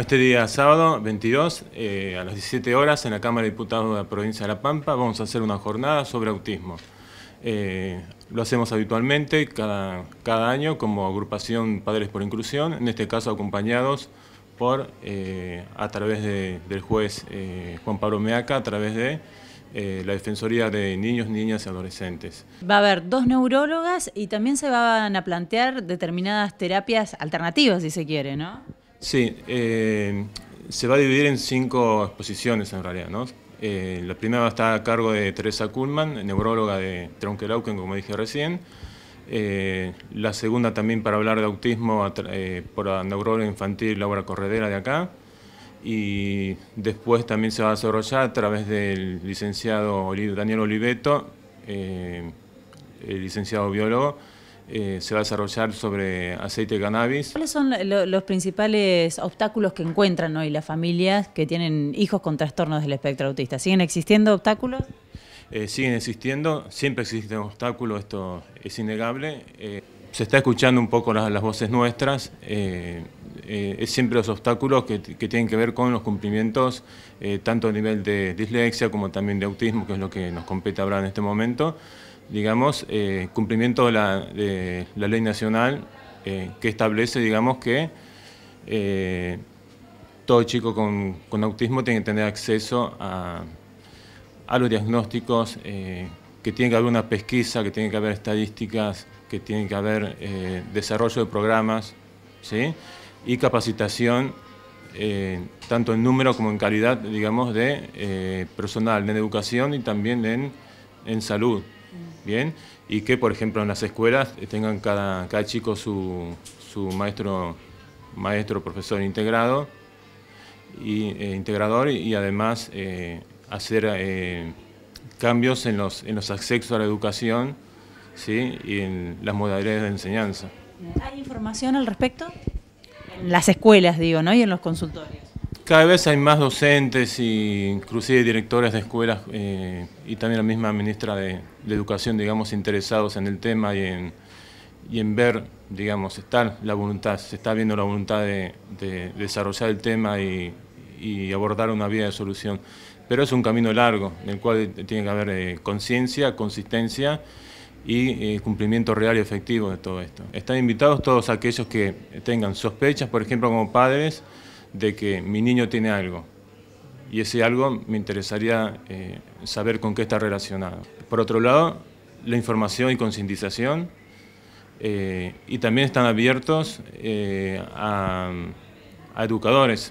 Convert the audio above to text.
Este día sábado 22 eh, a las 17 horas en la Cámara de Diputados de la Provincia de La Pampa vamos a hacer una jornada sobre autismo. Eh, lo hacemos habitualmente cada, año como agrupación Padres por Inclusión, en este caso acompañados por, eh, a través del juez Juan Pablo Meaca, a través de la Defensoría de Niños, Niñas y Adolescentes. Va a haber dos neurólogas y también se van a plantear determinadas terapias alternativas, si se quiere, ¿no? Sí, eh, se va a dividir en cinco exposiciones en realidad, ¿no? Eh, la primera está a cargo de Teresa Kuhlman, neuróloga de Tronquelauken, como dije recién. Eh, la segunda también para hablar de autismo por la neuróloga infantil Laura Corredera de acá. Y después también se va a desarrollar a través del licenciado Daniel Oliveto, el licenciado biólogo, eh, se va a desarrollar sobre aceite de cannabis. ¿Cuáles son los principales obstáculos que encuentran hoy las familias que tienen hijos con trastornos del espectro autista? ¿Siguen existiendo obstáculos? Eh, siguen existiendo, siempre existen obstáculos, esto es innegable. Eh, se está escuchando un poco las, voces nuestras, es siempre los obstáculos que, que, tienen que ver con los cumplimientos, tanto a nivel de dislexia como también de autismo, que es lo que nos compete ahora en este momento digamos, eh, cumplimiento de la, de la, ley nacional eh, que establece, digamos, que eh, todo chico con, autismo tiene que tener acceso a, los diagnósticos, que tiene que haber una pesquisa, que tiene que haber estadísticas, que tiene que haber desarrollo de programas, Y capacitación tanto en número como en calidad, digamos, de personal, en educación y también en salud. ¿bien? Y que, por ejemplo, en las escuelas eh, tengan cada, cada chico su, maestro, maestro, profesor integrado, y, eh, integrador y, además eh, hacer cambios en los, en los accesos a la educación ¿sí? y en las modalidades de enseñanza. ¿Hay información al respecto? En las escuelas, digo, ¿no? Y en los consultorios. Cada vez hay más docentes e inclusive directores de escuelas eh, y también la misma ministra de, Educación, digamos, interesados en el tema y en, ver, digamos, está la voluntad, se está viendo la voluntad de, desarrollar el tema y, abordar una vía de solución. Pero es un camino largo, en el cual tiene que haber eh, conciencia, consistencia y eh, cumplimiento real y efectivo de todo esto. Están invitados todos aquellos que tengan sospechas, por ejemplo, como padres, de que mi niño tiene algo y ese algo me interesaría eh, saber con qué está relacionado. Por otro lado, la información y concientización eh, y también están abiertos eh, a educadores